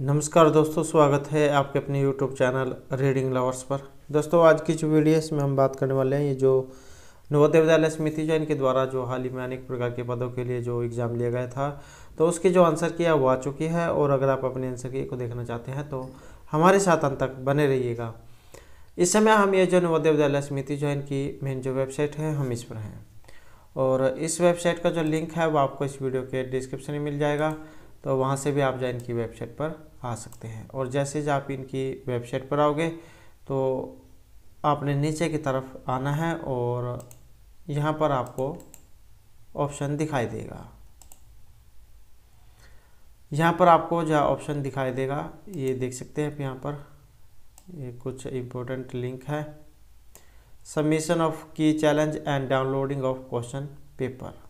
नमस्कार दोस्तों स्वागत है आपके अपने यूट्यूब चैनल रीडिंग लवर्स पर दोस्तों आज की जो वीडियो इसमें हम बात करने वाले हैं ये जो नवोदय विद्यालय समिति जो इनके द्वारा जो हाल ही में अनेक प्रकार के पदों के लिए जो एग्ज़ाम लिया गया था तो उसके जो आंसर किया है वो आ चुकी है और अगर आप अपने आंसर की को देखना चाहते हैं तो हमारे साथ अंत तक बने रहिएगा इस समय हम ये जो नवोदय विद्यालय समिति जो इनकी मेन जो वेबसाइट है हम इस पर हैं और इस वेबसाइट का जो लिंक है वो आपको इस वीडियो के डिस्क्रिप्शन में मिल जाएगा तो वहाँ से भी आप जो इनकी वेबसाइट पर आ सकते हैं और जैसे जो आप इनकी वेबसाइट पर आओगे तो आपने नीचे की तरफ आना है और यहाँ पर आपको ऑप्शन दिखाई देगा यहाँ पर आपको जो ऑप्शन दिखाई देगा ये देख सकते हैं आप यहाँ पर ये कुछ इम्पोर्टेंट लिंक है submission of key challenge and downloading of question paper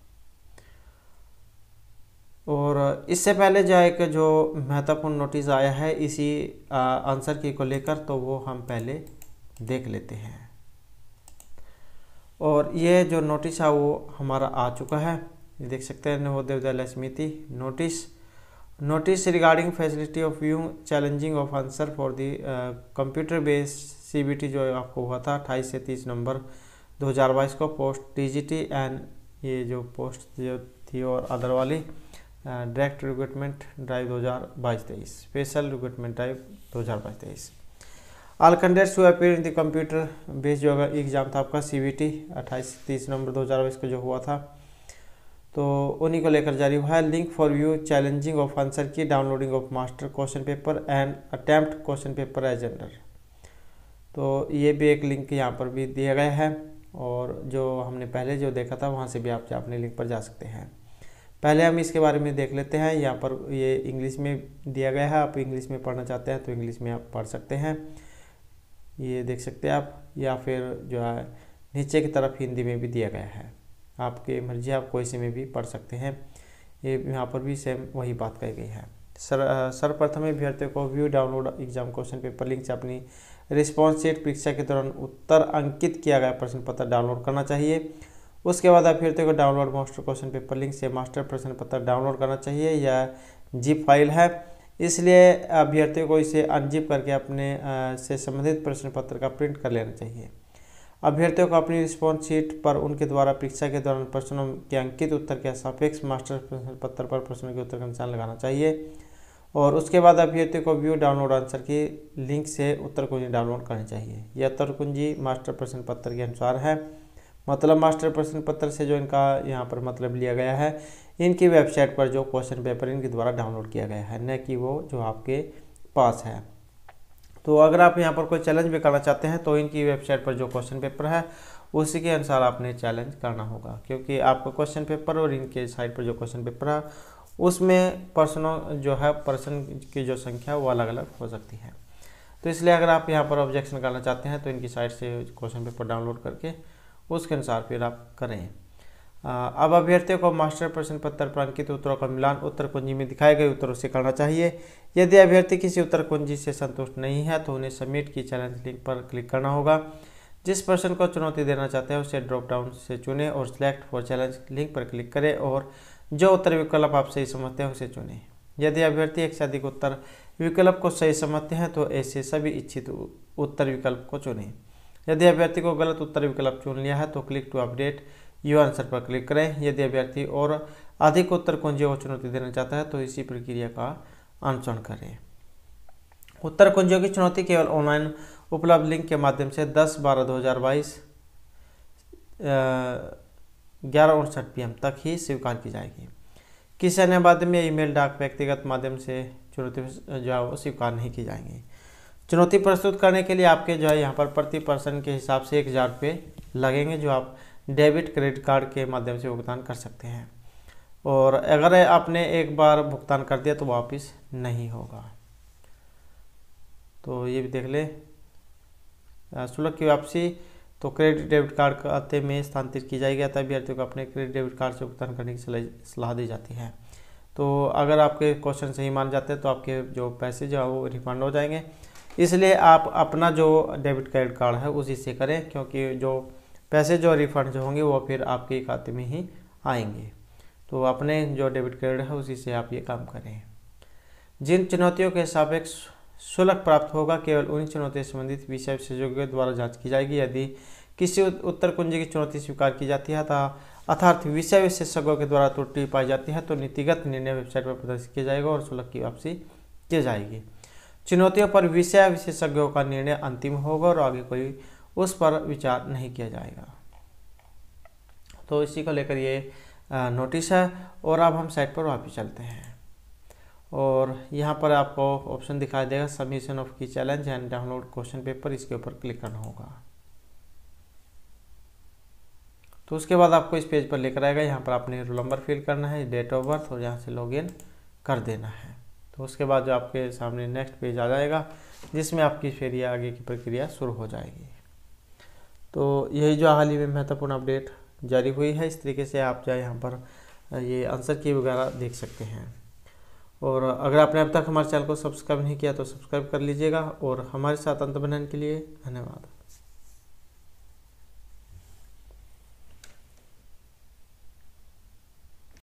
इससे पहले जो एक जो महत्वपूर्ण नोटिस आया है इसी आंसर की को लेकर तो वो हम पहले देख लेते हैं और ये जो नोटिस है वो हमारा आ चुका है ये देख सकते हैं Navodaya Vidyalaya Samiti notice notice regarding facility of view challenging of answer for the computer based CBT जो आपको हुआ था अट्ठाईस से तीस नवंबर 2022 को पोस्ट टी एंड ये जो पोस्ट जो थी और अदर वाली डायरेक्ट रिक्रूटमेंट ड्राइव 2022 तेईस special recruitment drive 2022-23 all candidates हुआ appear in the computer based जो एग्ज़ाम था आपका सी बी टी अट्ठाईस तीस नवंबर दो हज़ार बाईस को जो हुआ था तो उन्हीं को लेकर जारी हुआ है link for view challenging of answer key downloading of master question paper and attempt question paper एजेंडर तो ये भी एक लिंक यहाँ पर भी दिया गया है और जो हमने पहले जो देखा था वहाँ से भी आप अपने लिंक पर जा सकते हैं पहले हम इसके बारे में देख लेते हैं यहाँ पर ये इंग्लिश में दिया गया है आप इंग्लिश में पढ़ना चाहते हैं तो इंग्लिश में आप पढ़ सकते हैं ये देख सकते हैं आप या फिर जो है नीचे की तरफ हिंदी में भी दिया गया है आपके मर्जी आप कोई से में भी पढ़ सकते हैं ये यहाँ पर भी सेम वही बात कही गई है सर सर्वप्रथम अभ्यर्थियों को view download exam question paper link से अपनी रिस्पॉन्स शीट परीक्षा के दौरान उत्तर अंकित किया गया प्रश्न पत्र डाउनलोड करना चाहिए उसके बाद आप फिर देखो download master question paper link से मास्टर प्रश्न पत्र डाउनलोड करना चाहिए या जिप फाइल है इसलिए अभ्यर्थियों को इसे अनजिप करके अपने से संबंधित प्रश्न पत्र का प्रिंट कर लेना चाहिए अभ्यर्थियों को अपनी रिस्पॉन्स शीट पर उनके द्वारा परीक्षा के दौरान प्रश्नों के अंकित उत्तर के सापेक्ष मास्टर प्रश्न पत्र पर प्रश्नों के उत्तर का निशान लगाना चाहिए और उसके बाद अभ्यर्थियों को view download answer key link से उत्तर कुंजी डाउनलोड करनी चाहिए यह उत्तर कुंजी मास्टर प्रश्न पत्र के अनुसार है मतलब मास्टर प्रश्न पत्र से जो इनका यहाँ पर मतलब लिया गया है इनकी वेबसाइट पर जो क्वेश्चन पेपर इनके द्वारा डाउनलोड किया गया है न कि वो जो आपके पास है तो अगर आप यहाँ पर कोई चैलेंज भी करना चाहते हैं तो इनकी वेबसाइट पर जो क्वेश्चन पेपर है उसी के अनुसार आपने चैलेंज करना होगा क्योंकि आपका क्वेश्चन पेपर और इनके साइट पर जो क्वेश्चन पेपर है उसमें पर्सनों जो है पर्सन की जो संख्या वो अलग अलग हो सकती है तो इसलिए अगर आप यहाँ पर ऑब्जेक्शन करना चाहते हैं तो इनकी साइट से क्वेश्चन पेपर डाउनलोड करके उसके अनुसार फिर आप करें अब अभ्यर्थियों को मास्टर प्रश्न पत्र पर अंकित उत्तरों का मिलान उत्तर कुंजी में दिखाए गए उत्तरों से करना चाहिए यदि अभ्यर्थी किसी उत्तर कुंजी से संतुष्ट नहीं है तो उन्हें सबमिट की चैलेंज लिंक पर क्लिक करना होगा जिस प्रश्न को चुनौती देना चाहते हैं उसे ड्रॉप डाउन से चुनें और सिलेक्ट फॉर चैलेंज लिंक पर क्लिक करें और जो उत्तर विकल्प आप सही समझते हैं उसे चुने यदि अभ्यर्थी एक से अधिक उत्तर विकल्प को सही समझते हैं तो ऐसे सभी इच्छित उत्तर विकल्प को चुनें यदि अभ्यर्थी को गलत उत्तर विकल्प चुन लिया है तो click to update you answer पर क्लिक करें यदि अभ्यर्थी और अधिक उत्तर कुंजियों को चुनौती देना चाहता है तो इसी प्रक्रिया का अनुसरण करें उत्तर कुंजियों की चुनौती केवल ऑनलाइन उपलब्ध लिंक के माध्यम से 10 बारह 2022 ग्यारह उनसठ पी तक ही स्वीकार की जाएगी किसी अन्य माध्यम या ईमेल डाक व्यक्तिगत माध्यम से चुनौती वो स्वीकार नहीं की जाएंगी चुनौती प्रस्तुत करने के लिए आपके जो है यहाँ पर प्रति पर्सन के हिसाब से एक हज़ार रुपये लगेंगे जो आप डेबिट क्रेडिट कार्ड के माध्यम से भुगतान कर सकते हैं और अगर आपने एक बार भुगतान कर दिया तो वापस नहीं होगा तो ये भी देख लें शुल्क की वापसी तो क्रेडिट डेबिट कार्ड खाते में स्थानांतरित की जाएगी अतः अभ्यर्थियों को अपने क्रेडिट डेबिट कार्ड से भुगतान करने की सलाह दी जाती है तो अगर आपके क्वेश्चन सही मान जाते हैं तो आपके जो पैसे जो है वो रिफंड हो जाएंगे इसलिए आप अपना जो डेबिट क्रेडिट कार्ड है उसी से करें क्योंकि जो पैसे जो रिफंड जो होंगे वो फिर आपके खाते में ही आएंगे तो अपने जो डेबिट क्रेडिट है उसी से आप ये काम करें जिन चुनौतियों के सापेक्ष शुल्क प्राप्त होगा केवल उन चुनौतियों संबंधित विषय विशेषज्ञों के द्वारा जांच की जाएगी यदि किसी उत्तर कुंजी की चुनौती स्वीकार की जाती है अर्थात विषय विशेषज्ञों के द्वारा त्रुटि पाई जाती है तो नीतिगत निर्णय वेबसाइट पर प्रदर्शित किया जाएगा और शुल्क की वापसी की जाएगी चुनौतियों पर विषय विशेषज्ञों का निर्णय अंतिम होगा और आगे कोई उस पर विचार नहीं किया जाएगा तो इसी को लेकर ये नोटिस है और अब हम साइट पर वापस चलते हैं और यहाँ पर आपको ऑप्शन दिखाई देगा submission of key challenge and download question paper इसके ऊपर क्लिक करना होगा तो उसके बाद आपको इस पेज पर लेकर आएगा यहाँ पर आपने रोल नंबर फिल करना है डेट ऑफ बर्थ और यहाँ से लॉगिन कर देना है तो उसके बाद जो आपके सामने नेक्स्ट पेज आ जाएगा जिसमें आपकी फिर ये आगे की प्रक्रिया शुरू हो जाएगी तो यही जो हाल ही में महत्वपूर्ण अपडेट जारी हुई है इस तरीके से आप जो यहाँ पर ये आंसर की वगैरह देख सकते हैं और अगर आपने अब तक हमारे चैनल को सब्सक्राइब नहीं किया तो सब्सक्राइब कर लीजिएगा और हमारे साथ अंत बनाने के लिए धन्यवाद